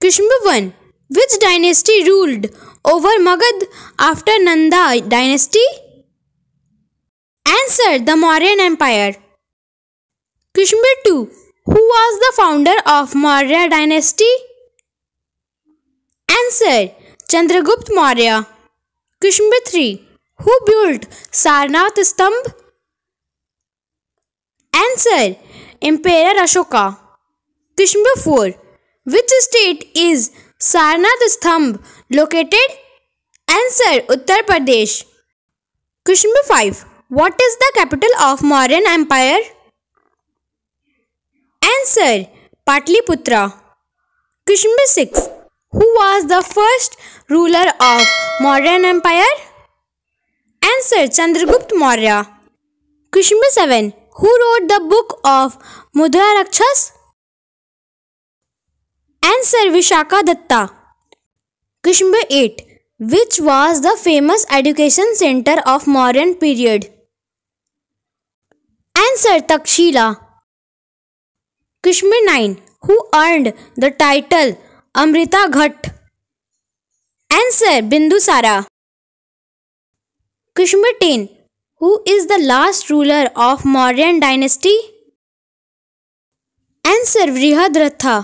Kishmavan, which dynasty ruled over Magad after Nanda dynasty? Answer, the Mauryan Empire. Kishmir 2, who was the founder of Maurya dynasty? Answer, Chandragupta Maurya. Kishmir 3, who built Sarnath Stamb? Answer, Emperor Ashoka. Kishmir 4, which state is Sarnath Stamb located? Answer Uttar Pradesh. Question number 5. What is the capital of Mauryan Empire? Answer Patliputra. Question number 6. Who was the first ruler of Mauryan Empire? Answer Chandragupta Maurya. Question number 7. Who wrote the book of Mudra Rakshas? Answer Vishakha Datta question number eight which was the famous education centre of modern period answer Takshashila question number nine who earned the title Amrita Ghat answer Bindusara question number ten who is the last ruler of modern dynasty answer वृहद्रथा